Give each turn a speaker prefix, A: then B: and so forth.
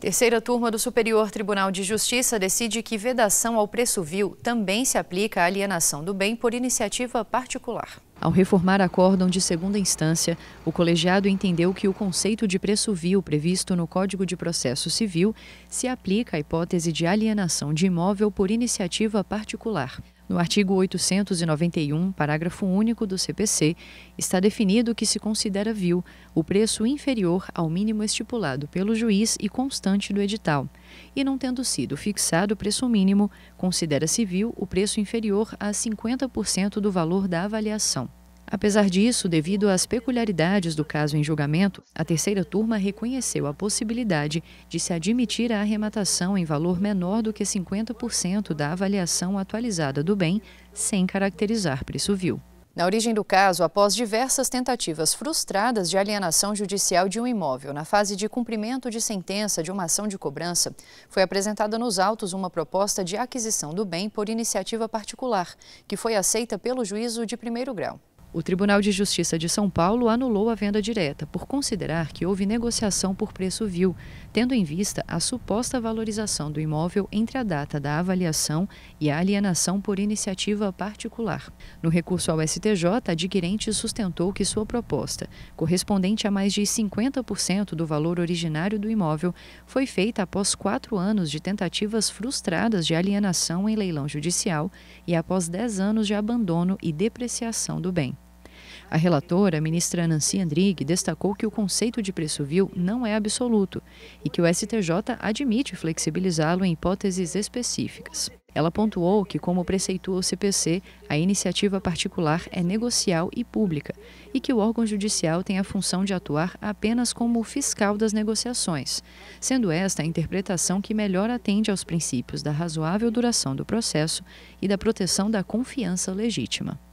A: Terceira turma do Superior Tribunal de Justiça decide que vedação ao preço vil também se aplica à alienação do bem por iniciativa particular. Ao reformar acórdão de segunda instância, o colegiado entendeu que o conceito de preço vil previsto no Código de Processo Civil se aplica à hipótese de alienação de imóvel por iniciativa particular. No artigo 891, parágrafo único do CPC, está definido que se considera vil o preço inferior ao mínimo estipulado pelo juiz e constante do edital, e não tendo sido fixado o preço mínimo, considera-se vil o preço inferior a 50% do valor da avaliação. Apesar disso, devido às peculiaridades do caso em julgamento, a terceira turma reconheceu a possibilidade de se admitir a arrematação em valor menor do que 50% da avaliação atualizada do bem, sem caracterizar preço vil. Na origem do caso, após diversas tentativas frustradas de alienação judicial de um imóvel na fase de cumprimento de sentença de uma ação de cobrança, foi apresentada nos autos uma proposta de aquisição do bem por iniciativa particular, que foi aceita pelo juízo de primeiro grau. O Tribunal de Justiça de São Paulo anulou a venda direta por considerar que houve negociação por preço vil, tendo em vista a suposta valorização do imóvel entre a data da avaliação e a alienação por iniciativa particular. No recurso ao STJ, a adquirente sustentou que sua proposta, correspondente a mais de 50% do valor originário do imóvel, foi feita após quatro anos de tentativas frustradas de alienação em leilão judicial e após dez anos de abandono e depreciação do bem. A relatora, a ministra Nancy Andrighi, destacou que o conceito de preço vil não é absoluto e que o STJ admite flexibilizá-lo em hipóteses específicas. Ela pontuou que, como preceitua o CPC, a iniciativa particular é negocial e pública e que o órgão judicial tem a função de atuar apenas como fiscal das negociações, sendo esta a interpretação que melhor atende aos princípios da razoável duração do processo e da proteção da confiança legítima.